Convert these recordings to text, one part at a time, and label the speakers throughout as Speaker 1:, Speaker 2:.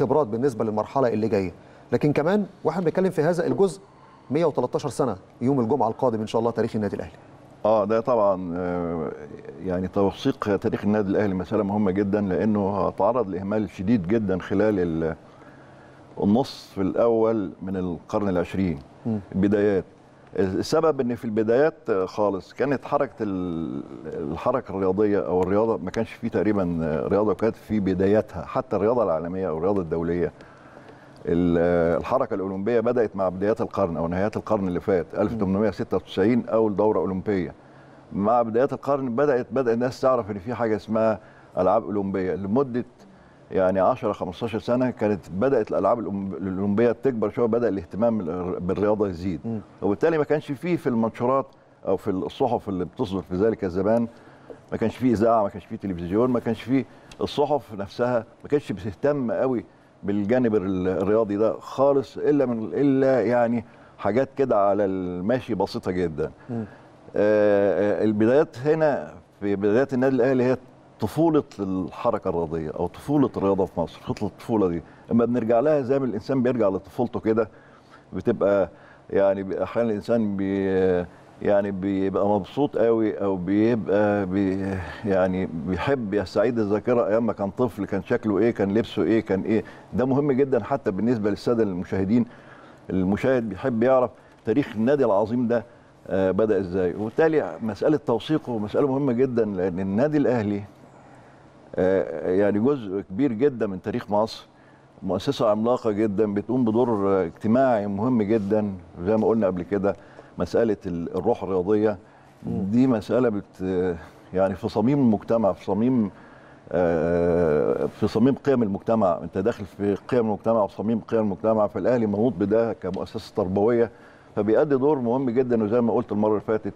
Speaker 1: خبرات بالنسبه للمرحله اللي جايه لكن كمان واحنا بنتكلم في هذا الجزء 113 سنه يوم الجمعه القادم ان شاء الله تاريخ النادي الاهلي اه ده طبعا آه، يعني توثيق تاريخ النادي الاهلي مساله مهمه جدا لانه تعرض لاهمال شديد جدا خلال النصف الاول من القرن العشرين بدايات السبب ان في البدايات آه، خالص كانت حركه الحركه الرياضيه او الرياضه ما كانش فيه تقريبا آه، رياضه كانت في بداياتها حتى الرياضه العالميه او الرياضه الدوليه آه، الحركه الاولمبيه بدات مع بدايات القرن او نهايات القرن اللي فات 1896 اول دوره اولمبيه مع بدايات القرن بدات بدا الناس تعرف ان في حاجه اسمها العاب اولمبيه لمده يعني 10 15 سنه كانت بدات الالعاب الاولمبيه تكبر شويه بدا الاهتمام بالرياضه يزيد وبالتالي ما كانش فيه في المنشورات او في الصحف اللي بتصدر في ذلك الزمان ما كانش فيه اذاعه ما كانش فيه تلفزيون ما كانش فيه الصحف نفسها ما كانتش بتهتم قوي بالجانب الرياضي ده خالص الا من الا يعني حاجات كده على الماشي بسيطه جدا آه،, آه البدايات هنا في بدايات النادي الاهلي هي طفوله الحركه الرياضيه او طفوله الرياضه في مصر خطه الطفوله دي اما بنرجع لها زي ما الانسان بيرجع لطفولته كده بتبقى يعني احيانا الانسان بي يعني بيبقى مبسوط قوي او بيبقى بي يعني بيحب يستعيد الذاكره ايام ما كان طفل كان شكله ايه كان لبسه ايه كان ايه ده مهم جدا حتى بالنسبه للساده المشاهدين المشاهد بيحب يعرف تاريخ النادي العظيم ده آه، بدا ازاي وبالتالي مساله توثيقه مساله مهمه جدا لان النادي الاهلي آه، آه، يعني جزء كبير جدا من تاريخ مصر مؤسسة عملاقة جدا بتقوم بدور اجتماعي مهم جدا زي ما قلنا قبل كده مسألة الروح الرياضية دي مسألة بت يعني في صميم المجتمع في صميم آه، في صميم قيم المجتمع انت داخل في قيم المجتمع وفي صميم قيم المجتمع فالاهلي منوط بده كمؤسسه تربويه فبيؤدي دور مهم جدا وزي ما قلت المره اللي فاتت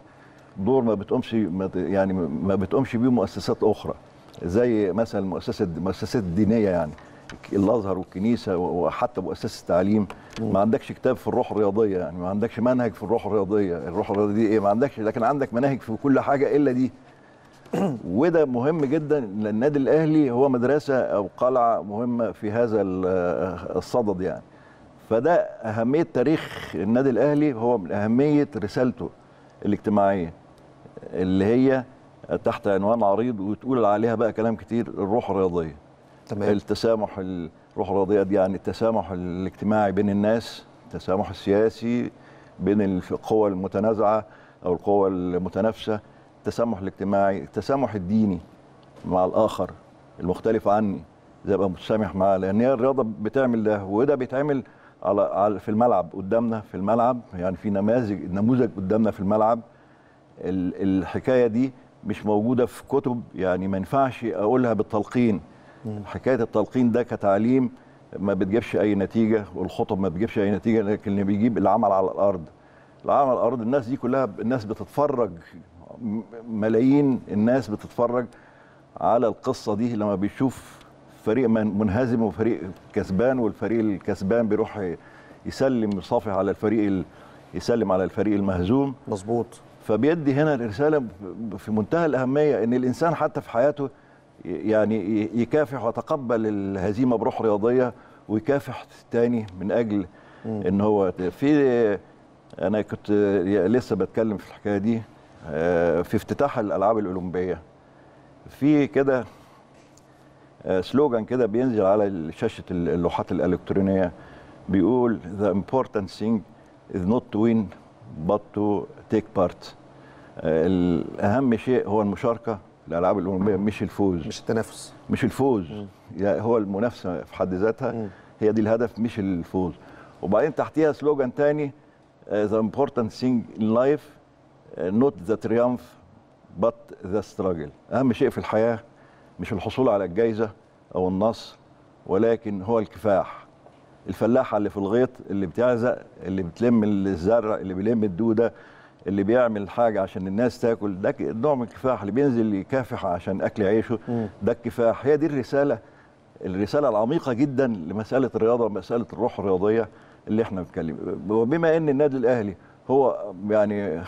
Speaker 1: دور ما بتقومش يعني ما بتقومش بيه مؤسسات اخرى زي مثلا مؤسسه المؤسسات الدينيه يعني الازهر والكنيسه وحتى مؤسسه التعليم ما عندكش كتاب في الروح الرياضيه يعني ما عندكش منهج في الروح الرياضيه الروح الرياضيه دي ايه ما عندكش لكن عندك مناهج في كل حاجه الا دي وده مهم جدا للنادي النادي الاهلي هو مدرسه او قلعه مهمه في هذا الصدد يعني فده اهميه تاريخ النادي الاهلي هو من اهميه رسالته الاجتماعيه اللي هي تحت عنوان عريض وتقول عليها بقى كلام كتير الروح الرياضيه تمام التسامح الروح الرياضيه دي يعني التسامح الاجتماعي بين الناس التسامح السياسي بين القوى المتنازعه او القوى المتنافسه التسامح الاجتماعي التسامح الديني مع الاخر المختلف عني زي ابقى متسامح معاه لان هي الرياضه بتعمل ده وده بيتعمل على, على في الملعب قدامنا في الملعب يعني في نماذج نموذج قدامنا في الملعب الحكايه دي مش موجوده في كتب يعني ما ينفعش اقولها بالتلقين حكايه التلقين ده كتعليم ما بتجيبش اي نتيجه والخطب ما بتجيبش اي نتيجه لكن اللي بيجيب العمل على الارض العمل على الارض الناس دي كلها الناس بتتفرج ملايين الناس بتتفرج على القصه دي لما بيشوف فريق منهزم وفريق كسبان والفريق الكسبان بيروح يسلم يصافح على الفريق يسلم على الفريق المهزوم مظبوط فبيدي هنا الرساله في منتهى الاهميه ان الانسان حتى في حياته يعني يكافح ويتقبل الهزيمه بروح رياضيه ويكافح تاني من اجل ان هو في انا كنت لسه بتكلم في الحكايه دي آه، في افتتاح الالعاب الاولمبيه في كده آه، سلوجان كده بينزل على شاشه اللوحات الالكترونيه بيقول the important thing is not to win بطوا تيك بارت الاهم شيء هو المشاركه في الالعاب الاولمبيه مش الفوز مش التنافس مش الفوز يعني هو المنافسه في حد ذاتها م. هي دي الهدف مش الفوز وبعدين تحتيها سلوجان تاني ذا امبورتنت ثينج ان لايف نوت ذا تريامف بت ذا ستراجل اهم شيء في الحياه مش الحصول على الجائزه او النصر ولكن هو الكفاح الفلاحه اللي في الغيط اللي بتعزق اللي بتلم الزرع اللي بيلم الدوده اللي بيعمل حاجه عشان الناس تاكل ده نوع من الكفاح اللي بينزل يكافح عشان اكل عيشه ده الكفاح هي دي الرساله الرساله العميقه جدا لمساله الرياضه ومساله الروح الرياضيه اللي احنا بنتكلم وبما ان النادي الاهلي هو يعني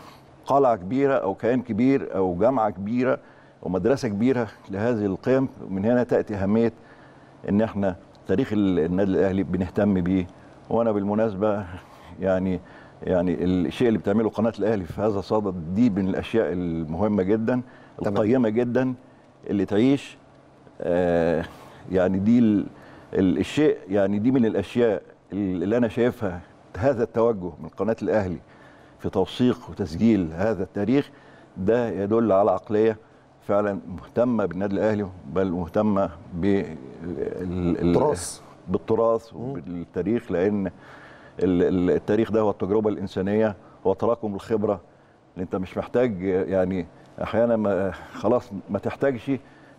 Speaker 1: قلعه كبيره او كيان كبير او جامعه كبيره ومدرسه كبيره لهذه القيم ومن هنا تاتي اهميه ان احنا تاريخ النادي الاهلي بنهتم بيه وانا بالمناسبه يعني يعني الشيء اللي بتعمله قناه الاهلي في هذا الصدد دي من الاشياء المهمه جدا القيمه جدا اللي تعيش آه يعني دي الشيء يعني دي من الاشياء اللي انا شايفها هذا التوجه من قناه الاهلي في توثيق وتسجيل هذا التاريخ ده يدل على عقليه فعلا مهتمه بالنادي الاهلي بل مهتمه بالتراث بالتراث وبالتاريخ لان التاريخ ده هو التجربه الانسانيه هو تراكم الخبره انت مش محتاج يعني احيانا ما خلاص ما تحتاجش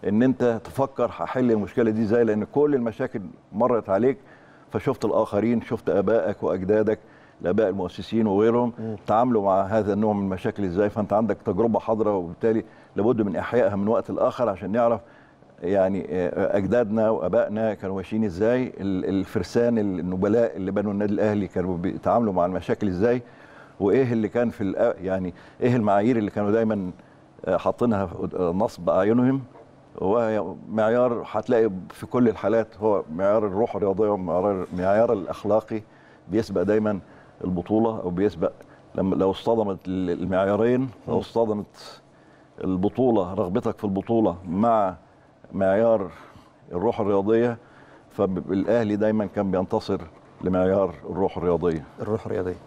Speaker 1: ان انت تفكر هحل المشكله دي ازاي لان كل المشاكل مرت عليك فشفت الاخرين شفت ابائك واجدادك الاباء المؤسسين وغيرهم تعاملوا مع هذا النوع من المشاكل ازاي فانت عندك تجربه حاضره وبالتالي لابد من احيائها من وقت لاخر عشان نعرف يعني آه، اجدادنا وابائنا كانوا ماشيين ازاي الفرسان النبلاء اللي بنوا النادي الاهلي كانوا بيتعاملوا مع المشاكل ازاي وايه اللي كان في يعني ايه المعايير اللي كانوا دايما آه، حاطينها نصب اعينهم وهي معيار هتلاقي في كل الحالات هو معيار الروح الرياضيه ومعيار المعيار الاخلاقي بيسبق دايما البطوله او بيسبق لما لو اصطدمت المعيارين لو اصطدمت البطوله رغبتك في البطوله مع معيار الروح الرياضيه فالاهلي دايما كان بينتصر لمعيار الروح الرياضيه الروح الرياضيه